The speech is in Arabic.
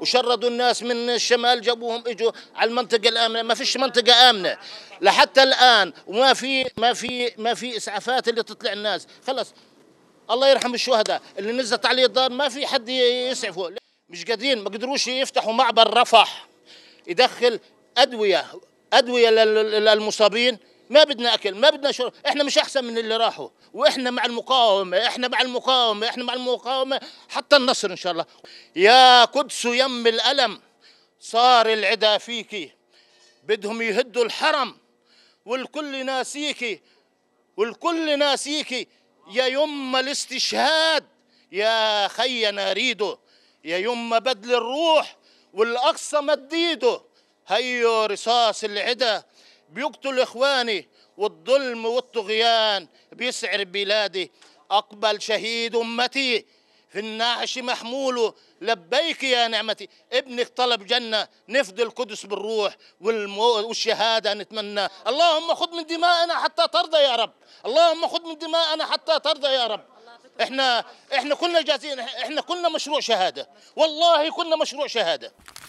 وشردوا الناس من الشمال جابوهم اجوا على المنطقه الامنه ما فيش منطقه امنه لحتى الان وما في ما في ما في اسعافات اللي تطلع الناس خلص الله يرحم الشهداء اللي نزلت عليه الدار ما في حد يسعفه مش قادرين ما قدروش يفتحوا معبر رفح يدخل ادويه ادويه للمصابين ما بدنا اكل ما بدنا شرب احنا مش احسن من اللي راحوا واحنا مع المقاومه احنا مع المقاومه احنا مع المقاومه حتى النصر ان شاء الله يا قدس يم الالم صار العدا فيكي بدهم يهدوا الحرم والكل ناسيكي والكل ناسيكي يا يما الاستشهاد يا خي ريده يا يما بدل الروح والاقصى مديده هيو رصاص العدا بيقتل إخواني والظلم والطغيان بيسعر بلادي أقبل شهيد أمتي في النعش محموله لبيك يا نعمتي ابنك طلب جنة نفدي القدس بالروح والشهادة نتمنى اللهم خذ من دمائنا حتى ترضى يا رب اللهم خذ من دمائنا حتى ترضى يا رب احنا احنا كنا جاهزين احنا كنا مشروع شهاده والله كنا مشروع شهاده